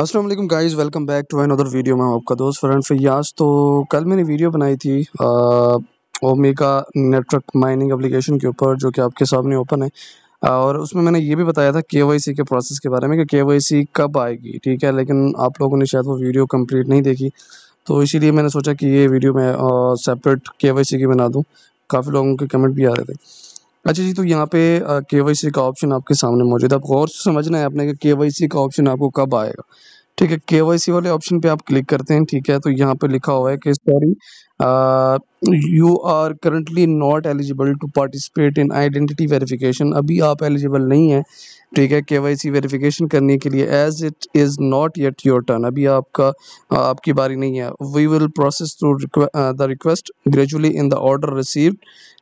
Aslam guys welcome back to another video मैं आपका दोस्त फ्रेंड फैयास तो कल मैंने वीडियो बनाई थी ओमेगा नेटवर्क माइनिंग एप्लीकेशन के ऊपर जो कि आपके सामने ओपन है और उसमें मैंने ये भी बताया था के के प्रोसेस के बारे में कि के कब आएगी ठीक है लेकिन आप लोगों ने शायद वो वीडियो कम्प्लीट नहीं देखी तो इसीलिए मैंने सोचा कि ये वीडियो मैं सेपरेट के की बना दूँ काफ़ी लोगों के कमेंट भी आ रहे थे अच्छा जी तो यहाँ पे के वाई सी का ऑप्शन आपके सामने मौजूद है आप गौर से समझना है आपने कि के सी का ऑप्शन आपको कब आएगा ठीक है केवाईसी वाले ऑप्शन पे आप क्लिक करते हैं ठीक है तो यहाँ पे लिखा हुआ है कि sorry you are currently not eligible to participate in identity verification अभी आप एलिजिबल नहीं है ठीक है के वाई सी वेरिफिकेशन करने के लिए as it is not yet your turn अभी आपका आपकी बारी नहीं है we will process to the request gradually in the order received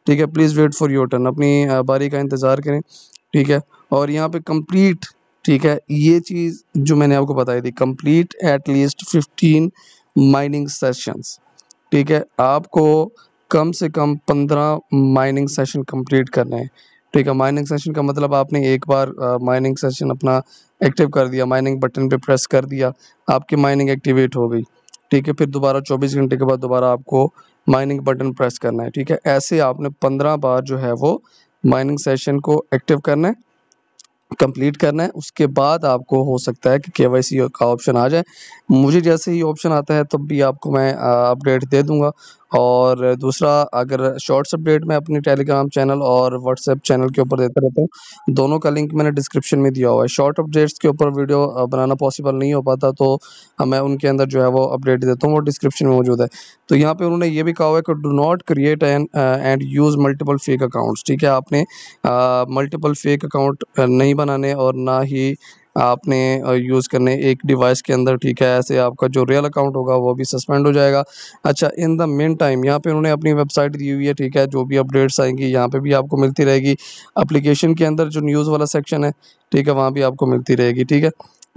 ठीक है please wait for your turn अपनी बारी का इंतज़ार करें ठीक है और यहाँ पे कंप्लीट ठीक है ये चीज़ जो मैंने आपको बताई थी complete at least fifteen mining sessions ठीक है आपको कम से कम पंद्रह माइनिंग सेशन कंप्लीट करने हैं ठीक है माइनिंग सेशन का मतलब आपने एक बार माइनिंग सेशन अपना एक्टिव कर दिया माइनिंग बटन पे प्रेस कर दिया आपकी माइनिंग एक्टिवेट हो गई ठीक है फिर दोबारा 24 घंटे के बाद दोबारा आपको माइनिंग बटन प्रेस करना है ठीक है ऐसे आपने 15 बार जो है वो माइनिंग सेशन को एक्टिव करना है कंप्लीट करना है उसके बाद आपको हो सकता है कि के वाई सी का ऑप्शन आ जाए मुझे जैसे ही ऑप्शन आता है तब भी आपको मैं अपडेट दे दूंगा और दूसरा अगर शॉर्ट्स अपडेट मैं अपने टेलीग्राम चैनल और व्हाट्सएप चैनल के ऊपर देता रहता हूँ दोनों का लिंक मैंने डिस्क्रिप्शन में दिया हुआ है शॉर्ट अपडेट्स के ऊपर वीडियो बनाना पॉसिबल नहीं हो पाता तो मैं उनके अंदर जो है वो अपडेट देता हूँ वो डिस्क्रिप्शन में मौजूद है तो यहाँ पर उन्होंने ये भी कहा हुआ है कि do not create an and use multiple fake accounts ठीक है आपने मल्टीपल फेक अकाउंट नहीं बनाने और ना ही आपने यूज़ करने एक डिवाइस के अंदर ठीक है ऐसे आपका जो रियल अकाउंट होगा वो भी सस्पेंड हो जाएगा अच्छा इन द मेन टाइम यहाँ पे उन्होंने अपनी वेबसाइट दी हुई है ठीक है जो भी अपडेट्स आएंगी यहाँ पे भी आपको मिलती रहेगी अप्लीकेशन के अंदर जो न्यूज़ वाला सेक्शन है ठीक है वहाँ भी आपको मिलती रहेगी ठीक है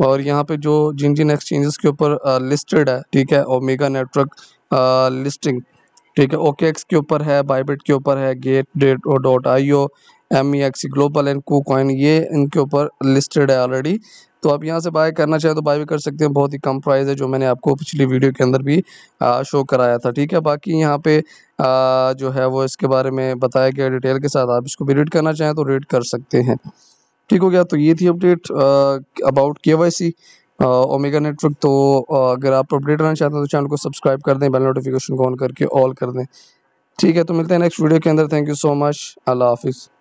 और यहाँ पे जो जिन जिन एक्सचेंजेस के ऊपर लिस्टेड है ठीक है और मेगा नेटवर्क लिस्टिंग ठीक है ओके एक्स के ऊपर है बाईबेट के ऊपर है गेट डेट और dot I M E X C global and को कॉइन ये इनके ऊपर लिस्टेड है ऑलरेडी तो आप यहाँ से बाय करना चाहें तो बाय भी कर सकते हैं बहुत ही कम प्राइस है जो मैंने आपको पिछली वीडियो के अंदर भी आ, शो कराया था ठीक है बाकी यहाँ पे आ, जो है वो इसके बारे में बताया गया डिटेल के साथ आप इसको भी रीड करना चाहें तो रीड कर सकते हैं ठीक हो गया तो ये थी update about K Y C Omega network तो अगर आप अपडेट रहना चाहते हैं तो चैनल को सब्सक्राइब कर दें बेल नोटिफिकेशन को ऑन करके ऑल कर दें ठीक है तो मिलते हैं नेक्स्ट वीडियो के अंदर थैंक यू सो मच अल्लाह हाफिज़